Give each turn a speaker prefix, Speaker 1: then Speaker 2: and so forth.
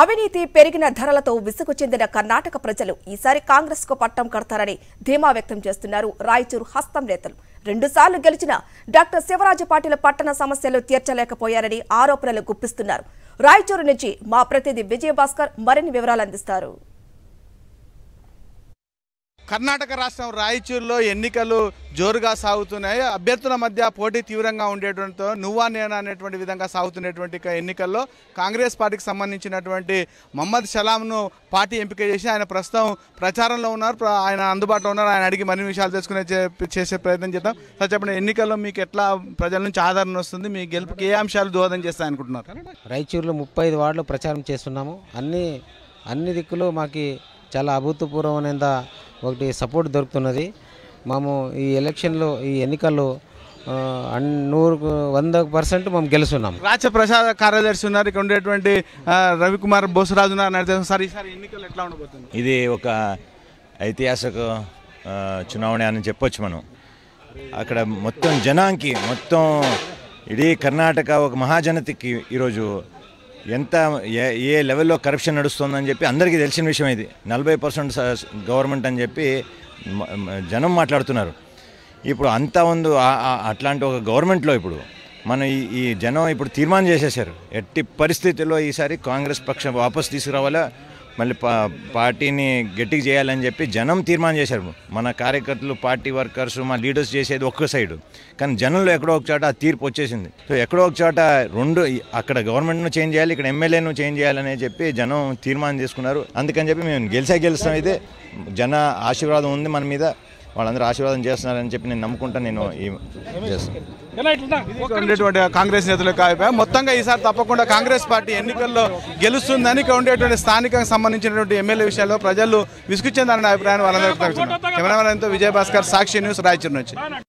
Speaker 1: అవినీతి పెరిగిన ధరలతో విసుగు చెందిన కర్ణాటక ప్రజలు ఈసారి కాంగ్రెస్ కు పట్టం కడతారని ధీమా వ్యక్తం చేస్తున్నారు రాయచూరు హస్తం నేతలు రెండుసార్లు గెలిచిన డాక్టర్ శివరాజు పాటిల పట్టణ సమస్యలు తీర్చలేకపోయారని ఆరోపణలు గుప్పిస్తున్నారు రాయచూరు నుంచి మా ప్రతినిధి విజయభాస్కర్ మరిన్ని వివరాలు అందిస్తారు
Speaker 2: కర్ణాటక రాష్ట్రం రాయచూరులో ఎన్నికలు జోరుగా సాగుతున్నాయి అభ్యర్థుల మధ్య పోటీ తీవ్రంగా ఉండేటంతో నువ్వా నేనా అనేటువంటి విధంగా సాగుతున్నటువంటి ఎన్నికల్లో కాంగ్రెస్ పార్టీకి సంబంధించినటువంటి మహమ్మద్ సలాంను పార్టీ ఎంపిక చేసి ఆయన ప్రస్తుతం ప్రచారంలో ఉన్నారు ఆయన అందుబాటులో ఉన్నారు ఆయన అడిగి మరిన్ని విషయాలు తెలుసుకునే చేసే ప్రయత్నం చేద్దాం సార్ చెప్పండి ఎన్నికల్లో మీకు ఎట్లా ప్రజల నుంచి ఆదరణ వస్తుంది మీ గెలుపుకి ఏ అంశాలు దోహదం చేస్తాయి అనుకుంటున్నారు
Speaker 3: రాయచూరులో ముప్పై ఐదు వార్డులు ప్రచారం చేస్తున్నాము అన్ని అన్ని దిక్కులు మాకు చాలా అభూతపూర్వమైన ఒకటి సపోర్ట్ దొరుకుతున్నది మేము ఈ ఎలక్షన్లో ఈ ఎన్నికల్లో నూరు వంద పర్సెంట్ మేము గెలుస్తున్నాం
Speaker 2: రాజ్య ప్రసాద కార్యదర్శి ఉన్నారు ఇక్కడ ఉండేటువంటి
Speaker 4: రవికుమార్ బోసరాజు ఉన్నారు సార్ ఈసారి ఎన్నికలు ఎట్లా ఉండబోతుంది ఇది ఒక ఐతిహాసిక ಚುನಾವಣೆ అని చెప్పొచ్చు మనం అక్కడ మొత్తం జనానికి మొత్తం ఇడీ కర్ణాటక ఒక మహాజనతికి ఈరోజు ఎంత ఏ ఏ లెవెల్లో కరప్షన్ నడుస్తుందని చెప్పి అందరికీ తెలిసిన విషయం ఇది నలభై పర్సెంట్ గవర్నమెంట్ అని చెప్పి జనం మాట్లాడుతున్నారు ఇప్పుడు అంతా ఉంది అట్లాంటి ఒక గవర్నమెంట్లో ఇప్పుడు మనం ఈ ఈ జనం ఇప్పుడు తీర్మానం చేసేసారు ఎట్టి పరిస్థితుల్లో ఈసారి కాంగ్రెస్ పక్షం వాపస్ తీసుకురావాలా మళ్ళీ పా పార్టీని గట్టిగా చేయాలని చెప్పి జనం తీర్మానం చేశారు మన కార్యకర్తలు పార్టీ వర్కర్స్ మా లీడర్స్ చేసేది ఒక్క సైడు కానీ జనంలో ఎక్కడో ఒక చోట ఆ తీర్పు వచ్చేసింది సో ఎక్కడో ఒక చోట రెండు అక్కడ గవర్నమెంట్ను చేంజ్ చేయాలి ఇక్కడ ఎమ్మెల్యేను చేంజ్ చేయాలని చెప్పి జనం తీర్మానం చేసుకున్నారు అందుకని చెప్పి మేము గెలిచా గెలుస్తాం అయితే జన ఆశీర్వాదం ఉంది మన మీద వాళ్ళందరూ ఆశీర్వాదం చేస్తున్నారని చెప్పి నేను నమ్ముకుంటా నేను ఉండేటువంటి కాంగ్రెస్ నేతలు కాయపా మొత్తంగా ఈసారి తప్పకుండా కాంగ్రెస్ పార్టీ ఎన్నికల్లో
Speaker 2: గెలుస్తుందని ఉండేటువంటి స్థానికంగా సంబంధించినటువంటి ఎమ్మెల్యే విషయాల్లో ప్రజలు విసుగు అభిప్రాయాన్ని వాళ్ళందరూ కెమెరామెన్ విజయభాస్కర్ సాక్షి న్యూస్ రాయచూరు నుంచి